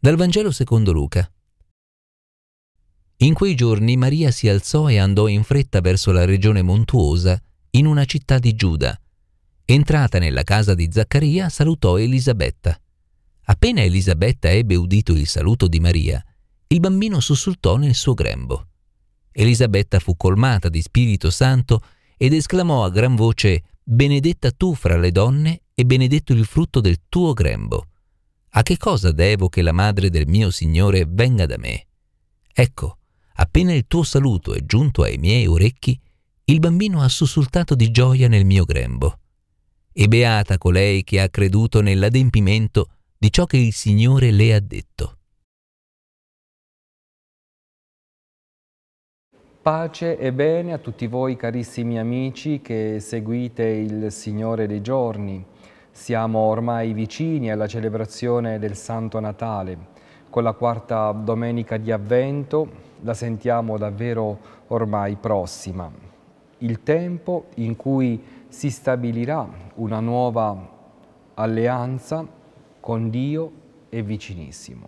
Dal Vangelo secondo Luca. In quei giorni Maria si alzò e andò in fretta verso la regione montuosa, in una città di Giuda. Entrata nella casa di Zaccaria, salutò Elisabetta. Appena Elisabetta ebbe udito il saluto di Maria, il bambino sussultò nel suo grembo. Elisabetta fu colmata di Spirito Santo ed esclamò a gran voce Benedetta tu fra le donne e benedetto il frutto del tuo grembo. A che cosa devo che la madre del mio Signore venga da me? Ecco, appena il tuo saluto è giunto ai miei orecchi, il bambino ha sussultato di gioia nel mio grembo. E beata colei che ha creduto nell'adempimento di ciò che il Signore le ha detto. Pace e bene a tutti voi carissimi amici che seguite il Signore dei giorni. Siamo ormai vicini alla celebrazione del Santo Natale. Con la quarta domenica di Avvento la sentiamo davvero ormai prossima. Il tempo in cui si stabilirà una nuova alleanza con Dio e vicinissimo.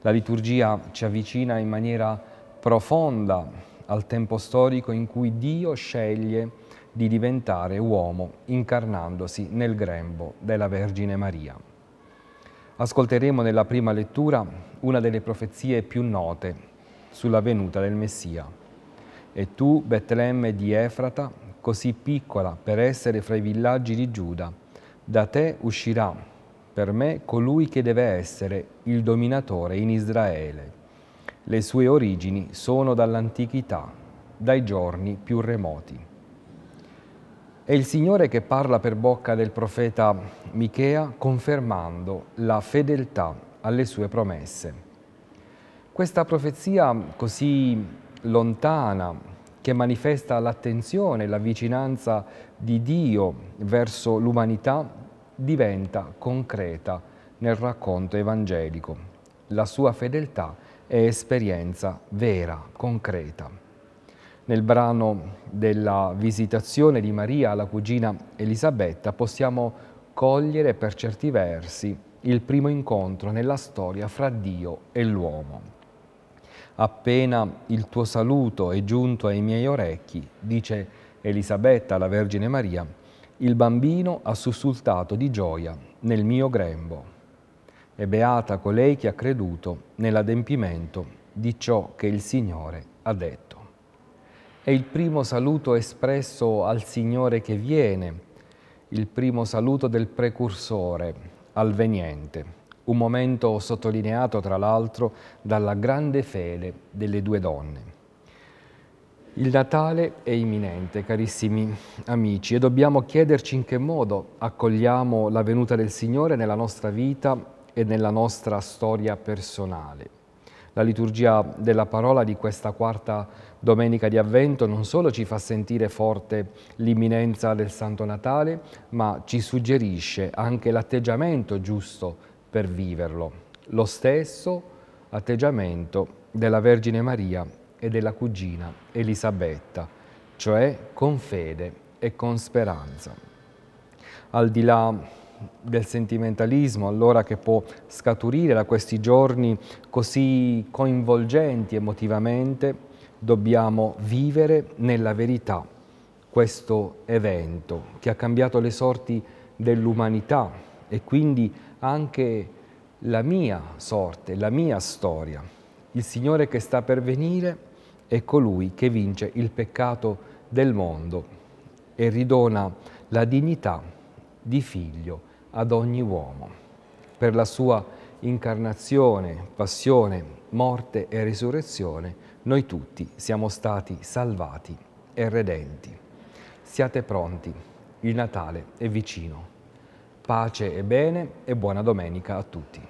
La liturgia ci avvicina in maniera profonda al tempo storico in cui Dio sceglie di diventare uomo incarnandosi nel grembo della Vergine Maria. Ascolteremo nella prima lettura una delle profezie più note sulla venuta del Messia. E tu, Betlemme di Efrata, così piccola per essere fra i villaggi di Giuda, da te uscirà per me colui che deve essere il dominatore in Israele. Le sue origini sono dall'antichità, dai giorni più remoti. È il Signore che parla per bocca del profeta Michea confermando la fedeltà alle sue promesse. Questa profezia così lontana che manifesta l'attenzione e la vicinanza di Dio verso l'umanità diventa concreta nel racconto evangelico. La sua fedeltà è esperienza vera, concreta. Nel brano della visitazione di Maria alla cugina Elisabetta possiamo cogliere per certi versi il primo incontro nella storia fra Dio e l'uomo. Appena il tuo saluto è giunto ai miei orecchi, dice Elisabetta alla Vergine Maria, il bambino ha sussultato di gioia nel mio grembo. E beata colei che ha creduto nell'adempimento di ciò che il Signore ha detto. È il primo saluto espresso al Signore che viene, il primo saluto del precursore al veniente, un momento sottolineato tra l'altro dalla grande fede delle due donne. Il Natale è imminente, carissimi amici, e dobbiamo chiederci in che modo accogliamo la venuta del Signore nella nostra vita e nella nostra storia personale. La liturgia della parola di questa quarta domenica di Avvento non solo ci fa sentire forte l'imminenza del Santo Natale, ma ci suggerisce anche l'atteggiamento giusto per viverlo. Lo stesso atteggiamento della Vergine Maria e della cugina Elisabetta, cioè con fede e con speranza. Al di là del sentimentalismo allora che può scaturire da questi giorni così coinvolgenti emotivamente, dobbiamo vivere nella verità questo evento che ha cambiato le sorti dell'umanità e quindi anche la mia sorte, la mia storia. Il Signore che sta per venire è colui che vince il peccato del mondo e ridona la dignità di figlio ad ogni uomo, per la sua incarnazione, passione, morte e risurrezione, noi tutti siamo stati salvati e redenti. Siate pronti, il Natale è vicino. Pace e bene e buona domenica a tutti.